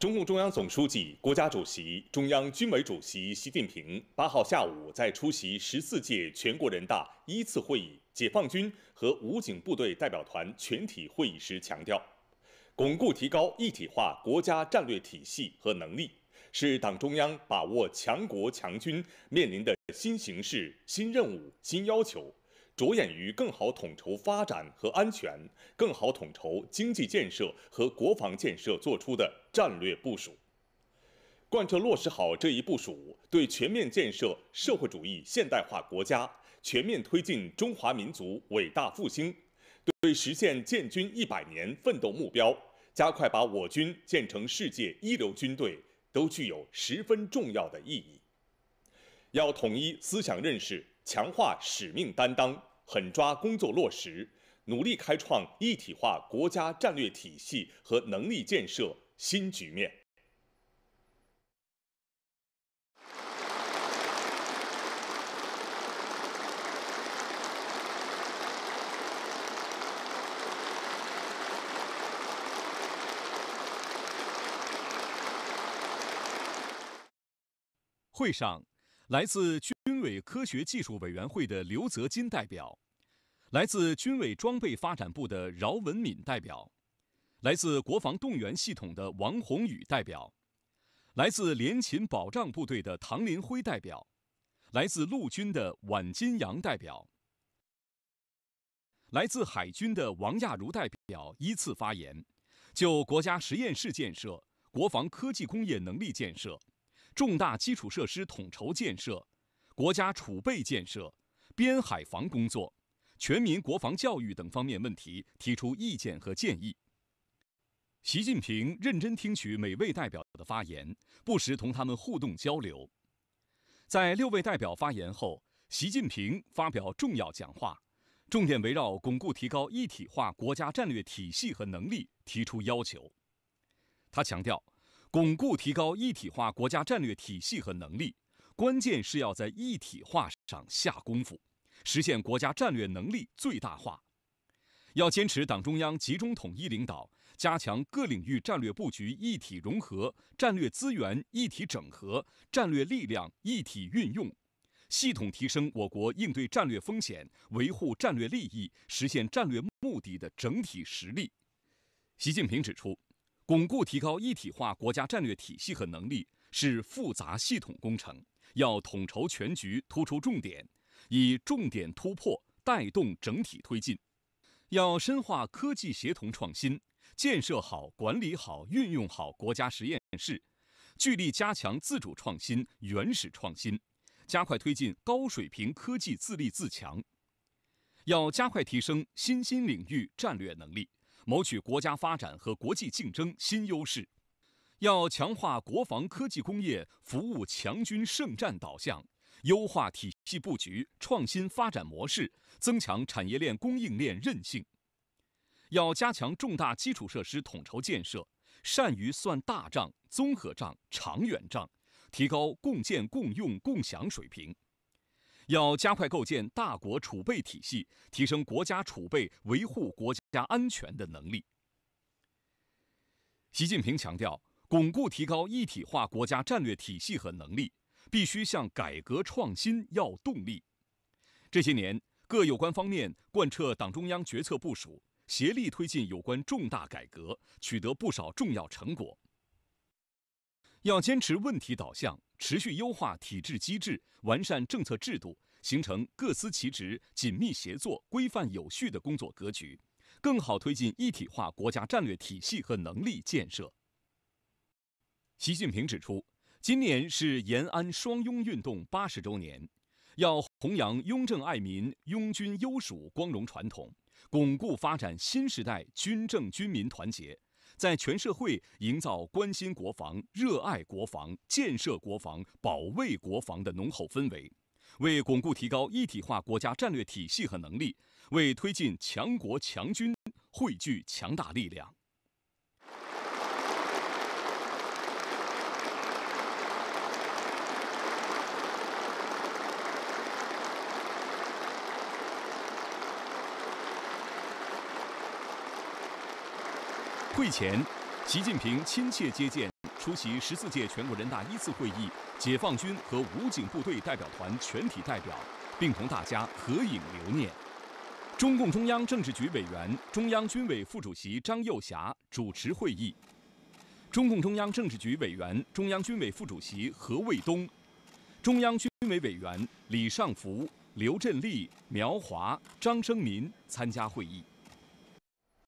中共中央总书记、国家主席、中央军委主席习近平八号下午在出席十四届全国人大一次会议解放军和武警部队代表团全体会议时强调，巩固提高一体化国家战略体系和能力，是党中央把握强国强军面临的新形势、新任务、新要求。着眼于更好统筹发展和安全，更好统筹经济建设和国防建设作出的战略部署，贯彻落实好这一部署，对全面建设社会主义现代化国家、全面推进中华民族伟大复兴，对实现建军一百年奋斗目标、加快把我军建成世界一流军队，都具有十分重要的意义。要统一思想认识。强化使命担当，狠抓工作落实，努力开创一体化国家战略体系和能力建设新局面。会上，来自。委科学技术委员会的刘泽金代表，来自军委装备发展部的饶文敏代表，来自国防动员系统的王宏宇代表，来自联勤保障部队的唐林辉代表，来自陆军的宛金阳代表，来自海军的王亚茹代表依次发言，就国家实验室建设、国防科技工业能力建设、重大基础设施统筹建设。国家储备建设、边海防工作、全民国防教育等方面问题提出意见和建议。习近平认真听取每位代表的发言，不时同他们互动交流。在六位代表发言后，习近平发表重要讲话，重点围绕巩固提高一体化国家战略体系和能力提出要求。他强调，巩固提高一体化国家战略体系和能力。关键是要在一体化上下功夫，实现国家战略能力最大化。要坚持党中央集中统一领导，加强各领域战略布局一体融合、战略资源一体整合、战略力量一体运用，系统提升我国应对战略风险、维护战略利益、实现战略目的的整体实力。习近平指出，巩固提高一体化国家战略体系和能力是复杂系统工程。要统筹全局、突出重点，以重点突破带动整体推进；要深化科技协同创新，建设好、管理好、运用好国家实验室，聚力加强自主创新、原始创新，加快推进高水平科技自立自强；要加快提升新兴领域战略能力，谋取国家发展和国际竞争新优势。要强化国防科技工业服务强军胜战导向，优化体系布局，创新发展模式，增强产业链供应链韧性。要加强重大基础设施统筹建设，善于算大账、综合账、长远账，提高共建共用共享水平。要加快构建大国储备体系，提升国家储备维护国家安全的能力。习近平强调。巩固提高一体化国家战略体系和能力，必须向改革创新要动力。这些年，各有关方面贯彻党中央决策部署，协力推进有关重大改革，取得不少重要成果。要坚持问题导向，持续优化体制机制，完善政策制度，形成各司其职、紧密协作、规范有序的工作格局，更好推进一体化国家战略体系和能力建设。习近平指出，今年是延安双拥运动八十周年，要弘扬拥政爱民、拥军优属光荣传统，巩固发展新时代军政军民团结，在全社会营造关心国防、热爱国防、建设国防、保卫国防的浓厚氛围，为巩固提高一体化国家战略体系和能力，为推进强国强军汇聚强大力量。会前，习近平亲切接见出席十四届全国人大一次会议解放军和武警部队代表团全体代表，并同大家合影留念。中共中央政治局委员、中央军委副主席张又侠主持会议。中共中央政治局委员、中央军委副主席何卫东，中央军委委员李尚福、刘振利、苗华、张生民参加会议。